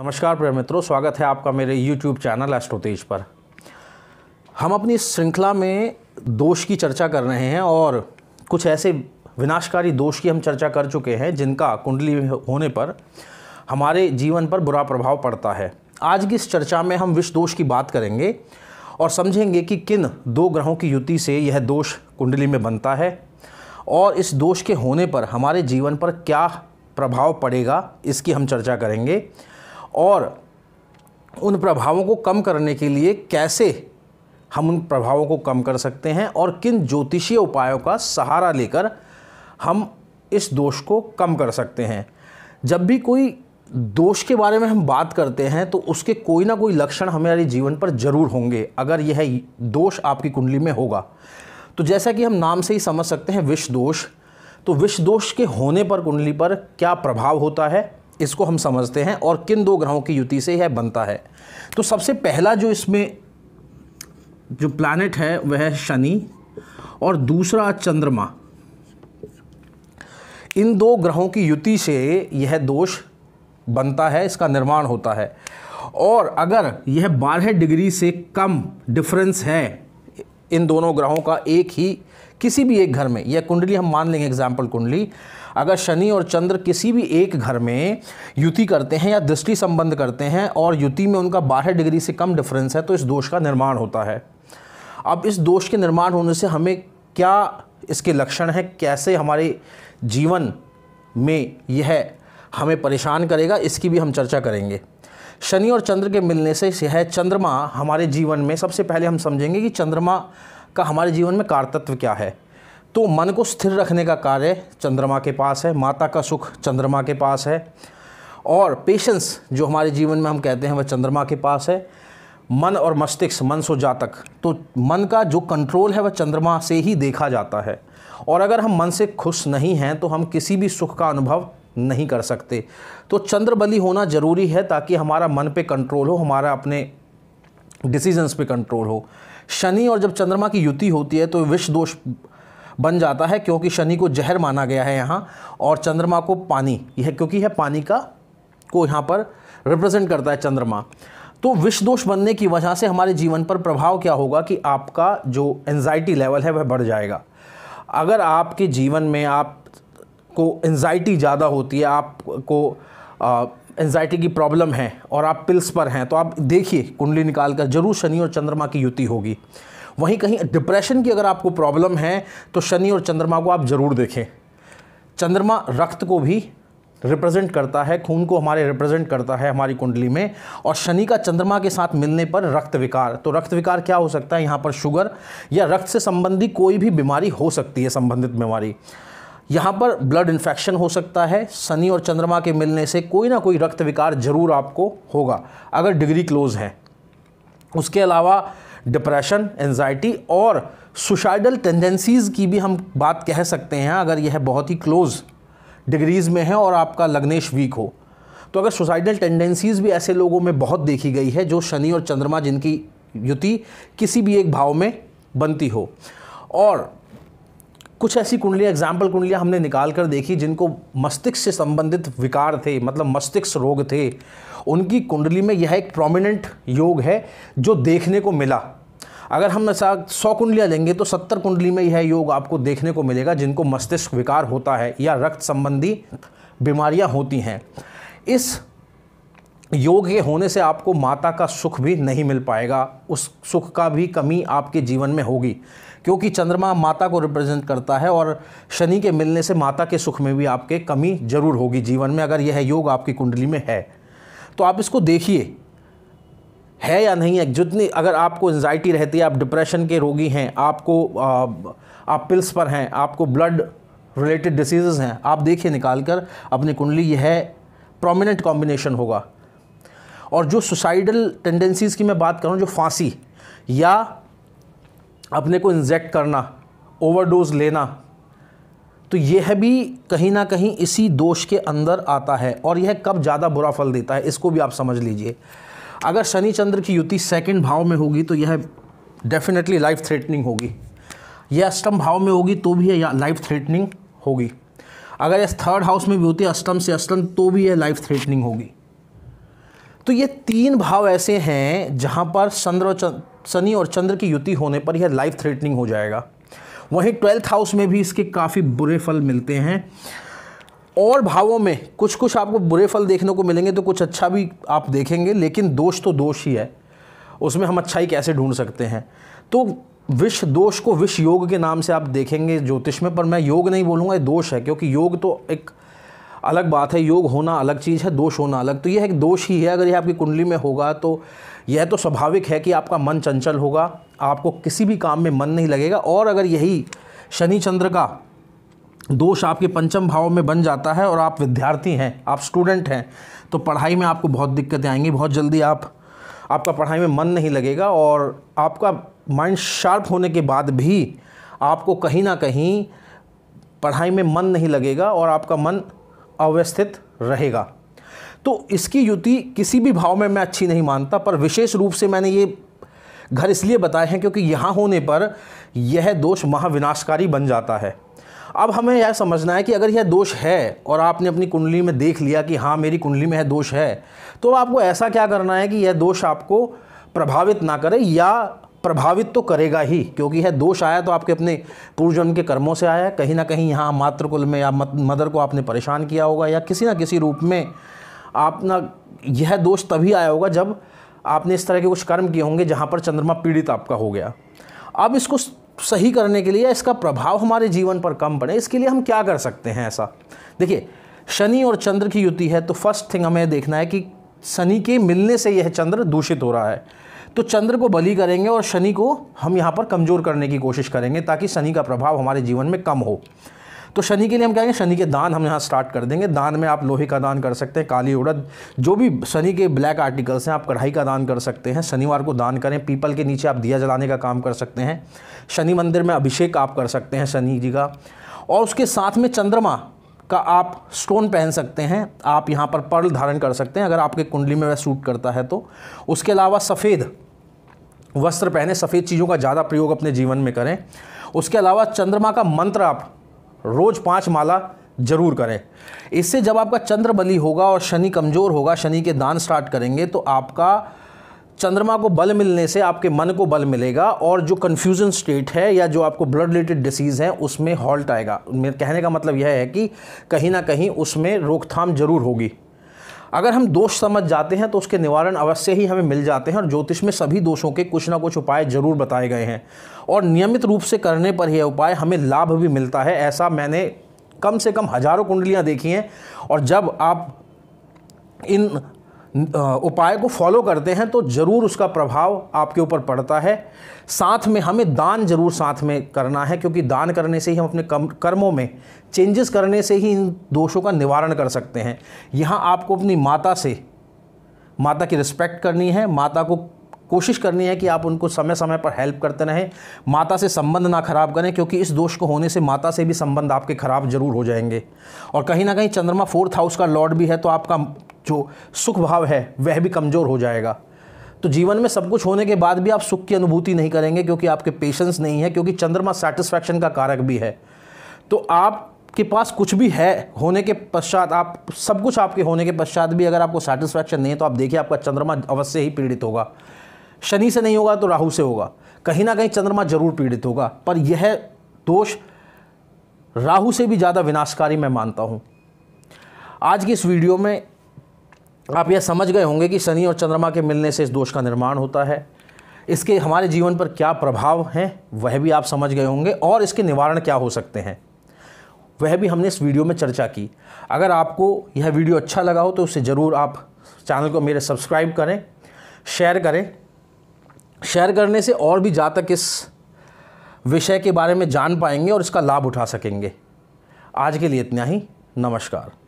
नमस्कार प्रिय मित्रों स्वागत है आपका मेरे यूट्यूब चैनल एस्ट्रोतेज पर हम अपनी श्रृंखला में दोष की चर्चा कर रहे हैं और कुछ ऐसे विनाशकारी दोष की हम चर्चा कर चुके हैं जिनका कुंडली होने पर हमारे जीवन पर बुरा प्रभाव पड़ता है आज की इस चर्चा में हम विष दोष की बात करेंगे और समझेंगे कि किन दो ग्रहों की युति से यह दोष कुंडली में बनता है और इस दोष के होने पर हमारे जीवन पर क्या प्रभाव पड़ेगा इसकी हम चर्चा करेंगे और उन प्रभावों को कम करने के लिए कैसे हम उन प्रभावों को कम कर सकते हैं और किन ज्योतिषीय उपायों का सहारा लेकर हम इस दोष को कम कर सकते हैं जब भी कोई दोष के बारे में हम बात करते हैं तो उसके कोई ना कोई लक्षण हमारे जीवन पर जरूर होंगे अगर यह दोष आपकी कुंडली में होगा तो जैसा कि हम नाम से ही समझ सकते हैं विष दोष तो विष दोष के होने पर कुंडली पर क्या प्रभाव होता है इसको हम समझते हैं और किन दो ग्रहों की युति से यह बनता है तो सबसे पहला जो इसमें जो प्लानट है वह है शनि और दूसरा चंद्रमा इन दो ग्रहों की युति से यह दोष बनता है इसका निर्माण होता है और अगर यह बारह डिग्री से कम डिफरेंस है इन दोनों ग्रहों का एक ही किसी भी एक घर में यह कुंडली हम मान लेंगे एग्जाम्पल कुंडली अगर शनि और चंद्र किसी भी एक घर में युति करते हैं या दृष्टि संबंध करते हैं और युति में उनका बारह डिग्री से कम डिफरेंस है तो इस दोष का निर्माण होता है अब इस दोष के निर्माण होने से हमें क्या इसके लक्षण हैं कैसे हमारे जीवन में यह हमें परेशान करेगा इसकी भी हम चर्चा करेंगे शनि और चंद्र के मिलने से यह चंद्रमा हमारे जीवन में सबसे पहले हम समझेंगे कि चंद्रमा का हमारे जीवन में कारतत्व क्या है तो मन को स्थिर रखने का कार्य चंद्रमा के पास है माता का सुख चंद्रमा के पास है और पेशेंस जो हमारे जीवन में हम कहते हैं वह चंद्रमा के पास है मन और मस्तिष्क मन सो जातक तो मन का जो कंट्रोल है वह चंद्रमा से ही देखा जाता है और अगर हम मन से खुश नहीं हैं तो हम किसी भी सुख का अनुभव नहीं कर सकते तो चंद्र बलि होना ज़रूरी है ताकि हमारा मन पे कंट्रोल हो हमारा अपने डिसीजंस पे कंट्रोल हो शनि और जब चंद्रमा की युति होती है तो विष दोष बन जाता है क्योंकि शनि को जहर माना गया है यहाँ और चंद्रमा को पानी यह क्योंकि यह पानी का को यहाँ पर रिप्रेजेंट करता है चंद्रमा तो विष दोष बनने की वजह से हमारे जीवन पर प्रभाव क्या होगा कि आपका जो एनजाइटी लेवल है वह बढ़ जाएगा अगर आपके जीवन में आप को एनजाइटी ज़्यादा होती है आपको एनजाइटी की प्रॉब्लम है और आप पिल्स पर हैं तो आप देखिए कुंडली निकाल कर जरूर शनि और चंद्रमा की युति होगी वहीं कहीं डिप्रेशन की अगर आपको प्रॉब्लम है तो शनि और चंद्रमा को आप ज़रूर देखें चंद्रमा रक्त को भी रिप्रेजेंट करता है खून को हमारे रिप्रेजेंट करता है हमारी कुंडली में और शनि का चंद्रमा के साथ मिलने पर रक्त विकार तो रक्त विकार क्या हो सकता है यहाँ पर शुगर या रक्त से संबंधी कोई भी बीमारी हो सकती है संबंधित बीमारी यहाँ पर ब्लड इन्फेक्शन हो सकता है शनि और चंद्रमा के मिलने से कोई ना कोई रक्त विकार जरूर आपको होगा अगर डिग्री क्लोज है उसके अलावा डिप्रेशन एनजाइटी और सुसाइडल टेंडेंसीज़ की भी हम बात कह सकते हैं अगर यह बहुत ही क्लोज़ डिग्रीज़ में है और आपका लग्नेश वीक हो तो अगर सुसाइडल टेंडेंसीज़ भी ऐसे लोगों में बहुत देखी गई है जो शनि और चंद्रमा जिनकी युति किसी भी एक भाव में बनती हो और कुछ ऐसी कुंडलियाँ एग्जाम्पल कुंडलियाँ हमने निकाल कर देखी जिनको मस्तिष्क से संबंधित विकार थे मतलब मस्तिष्क रोग थे उनकी कुंडली में यह एक प्रोमिनेंट योग है जो देखने को मिला अगर हम ऐसा सौ कुंडलियाँ लेंगे तो सत्तर कुंडली में यह योग आपको देखने को मिलेगा जिनको मस्तिष्क विकार होता है या रक्त संबंधी बीमारियाँ होती हैं इस योग के होने से आपको माता का सुख भी नहीं मिल पाएगा उस सुख का भी कमी आपके जीवन में होगी क्योंकि चंद्रमा माता को रिप्रेजेंट करता है और शनि के मिलने से माता के सुख में भी आपके कमी जरूर होगी जीवन में अगर यह योग आपकी कुंडली में है तो आप इसको देखिए है या नहीं है जितनी अगर आपको एनजाइटी रहती है आप डिप्रेशन के रोगी हैं आपको आ, आप पिल्स पर हैं आपको ब्लड रिलेटेड डिसीजेज हैं आप देखिए निकाल कर अपनी कुंडली यह प्रोमिनेंट कॉम्बिनेशन होगा और जो सुसाइडल टेंडेंसीज़ की मैं बात करूँ जो फांसी या अपने को इंजेक्ट करना ओवरडोज लेना तो यह भी कहीं ना कहीं इसी दोष के अंदर आता है और यह कब ज़्यादा बुरा फल देता है इसको भी आप समझ लीजिए अगर शनि चंद्र की युति सेकंड भाव में होगी तो यह डेफिनेटली लाइफ थ्रेटनिंग होगी यह अष्टम भाव में होगी तो भी यह लाइफ थ्रेटनिंग होगी अगर यह थर्ड हाउस में भी होती है अष्टम से अष्टम तो भी यह लाइफ थ्रेटनिंग होगी तो ये तीन भाव ऐसे हैं जहाँ पर चंद्र और शनि और चंद्र की युति होने पर यह लाइफ थ्रेटनिंग हो जाएगा वहीं ट्वेल्थ हाउस में भी इसके काफ़ी बुरे फल मिलते हैं और भावों में कुछ कुछ आपको बुरे फल देखने को मिलेंगे तो कुछ अच्छा भी आप देखेंगे लेकिन दोष तो दोष ही है उसमें हम अच्छाई कैसे ढूंढ सकते हैं तो विष दोष को विष योग के नाम से आप देखेंगे ज्योतिष में पर मैं योग नहीं बोलूँगा ये दोष है क्योंकि योग तो एक अलग बात है योग होना अलग चीज़ है दोष होना अलग तो यह एक दोष ही है अगर यह आपकी कुंडली में होगा तो यह तो स्वाभाविक है कि आपका मन चंचल होगा आपको किसी भी काम में मन नहीं लगेगा और अगर यही शनि चंद्र का दोष आपके पंचम भाव में बन जाता है और आप विद्यार्थी हैं आप स्टूडेंट हैं तो पढ़ाई में आपको बहुत दिक्कतें आएंगी बहुत जल्दी आप आपका पढ़ाई में मन नहीं लगेगा और आपका माइंड शार्प होने के बाद भी आपको कहीं ना कहीं पढ़ाई में मन नहीं लगेगा और आपका मन अव्यवस्थित रहेगा तो इसकी युति किसी भी भाव में मैं अच्छी नहीं मानता पर विशेष रूप से मैंने ये घर इसलिए बताए हैं क्योंकि यहाँ होने पर यह दोष महाविनाशकारी बन जाता है अब हमें यह समझना है कि अगर यह दोष है और आपने अपनी कुंडली में देख लिया कि हाँ मेरी कुंडली में यह दोष है तो आपको ऐसा क्या करना है कि यह दोष आपको प्रभावित ना करे या प्रभावित तो करेगा ही क्योंकि है दोष आया तो आपके अपने पूर्वजन्म के कर्मों से आया है कहीं ना कहीं यहाँ मातृकुल में या मदर को आपने परेशान किया होगा या किसी ना किसी रूप में आप ना यह दोष तभी आया होगा जब आपने इस तरह के कुछ कर्म किए होंगे जहाँ पर चंद्रमा पीड़ित आपका हो गया अब इसको सही करने के लिए इसका प्रभाव हमारे जीवन पर कम पड़े इसके लिए हम क्या कर सकते हैं ऐसा देखिए शनि और चंद्र की युति है तो फर्स्ट थिंग हमें देखना है कि शनि के मिलने से यह चंद्र दूषित हो रहा है तो चंद्र को बली करेंगे और शनि को हम यहाँ पर कमज़ोर करने की कोशिश करेंगे ताकि शनि का प्रभाव हमारे जीवन में कम हो तो शनि के लिए हम कहेंगे शनि के दान हम यहाँ स्टार्ट कर देंगे दान में आप लोहे का दान कर सकते हैं काली उड़द जो भी शनि के ब्लैक आर्टिकल्स हैं आप कढ़ाई का दान कर सकते हैं शनिवार को दान करें पीपल के नीचे आप दिया जलाने का काम कर सकते हैं शनि मंदिर में अभिषेक आप कर सकते हैं शनि जी का और उसके साथ में चंद्रमा का आप स्टोन पहन सकते हैं आप यहाँ पर पर्ल धारण कर सकते हैं अगर आपके कुंडली में वह सूट करता है तो उसके अलावा सफ़ेद वस्त्र पहने सफ़ेद चीज़ों का ज़्यादा प्रयोग अपने जीवन में करें उसके अलावा चंद्रमा का मंत्र आप रोज़ पाँच माला जरूर करें इससे जब आपका चंद्र बली होगा और शनि कमज़ोर होगा शनि के दान स्टार्ट करेंगे तो आपका चंद्रमा को बल मिलने से आपके मन को बल मिलेगा और जो कन्फ्यूज़न स्टेट है या जो आपको ब्लड रिलेटेड डिसीज़ है उसमें हॉल्ट आएगा मेरे कहने का मतलब यह है कि कहीं ना कहीं उसमें रोकथाम जरूर होगी अगर हम दोष समझ जाते हैं तो उसके निवारण अवश्य ही हमें मिल जाते हैं और ज्योतिष में सभी दोषों के कुछ ना कुछ उपाय जरूर बताए गए हैं और नियमित रूप से करने पर यह उपाय हमें लाभ भी मिलता है ऐसा मैंने कम से कम हज़ारों कुंडलियाँ देखी हैं और जब आप इन उपाय को फॉलो करते हैं तो ज़रूर उसका प्रभाव आपके ऊपर पड़ता है साथ में हमें दान ज़रूर साथ में करना है क्योंकि दान करने से ही हम अपने कर्मों में चेंजेस करने से ही इन दोषों का निवारण कर सकते हैं यहाँ आपको अपनी माता से माता की रिस्पेक्ट करनी है माता को कोशिश करनी है कि आप उनको समय समय पर हेल्प करते रहें माता से संबंध ना खराब करें क्योंकि इस दोष को होने से माता से भी संबंध आपके खराब जरूर हो जाएंगे और कहीं ना कहीं चंद्रमा फोर्थ हाउस का लॉर्ड भी है तो आपका जो सुख भाव है वह भी कमज़ोर हो जाएगा तो जीवन में सब कुछ होने के बाद भी आप सुख की अनुभूति नहीं करेंगे क्योंकि आपके पेशेंस नहीं है क्योंकि चंद्रमा सेटिस्फैक्शन का कारक भी है तो आपके पास कुछ भी है होने के पश्चात आप सब कुछ आपके होने के पश्चात भी अगर आपको सेटिस्फैक्शन नहीं है तो आप देखिए आपका चंद्रमा अवश्य ही पीड़ित होगा शनि से नहीं होगा तो राहु से होगा कहीं ना कहीं चंद्रमा जरूर पीड़ित होगा पर यह दोष राहु से भी ज़्यादा विनाशकारी मैं मानता हूँ आज की इस वीडियो में आप यह समझ गए होंगे कि शनि और चंद्रमा के मिलने से इस दोष का निर्माण होता है इसके हमारे जीवन पर क्या प्रभाव हैं वह भी आप समझ गए होंगे और इसके निवारण क्या हो सकते हैं वह भी हमने इस वीडियो में चर्चा की अगर आपको यह वीडियो अच्छा लगा हो तो उसे ज़रूर आप चैनल को मेरे सब्सक्राइब करें शेयर करें शेयर करने से और भी जा तक इस विषय के बारे में जान पाएंगे और इसका लाभ उठा सकेंगे आज के लिए इतना ही नमस्कार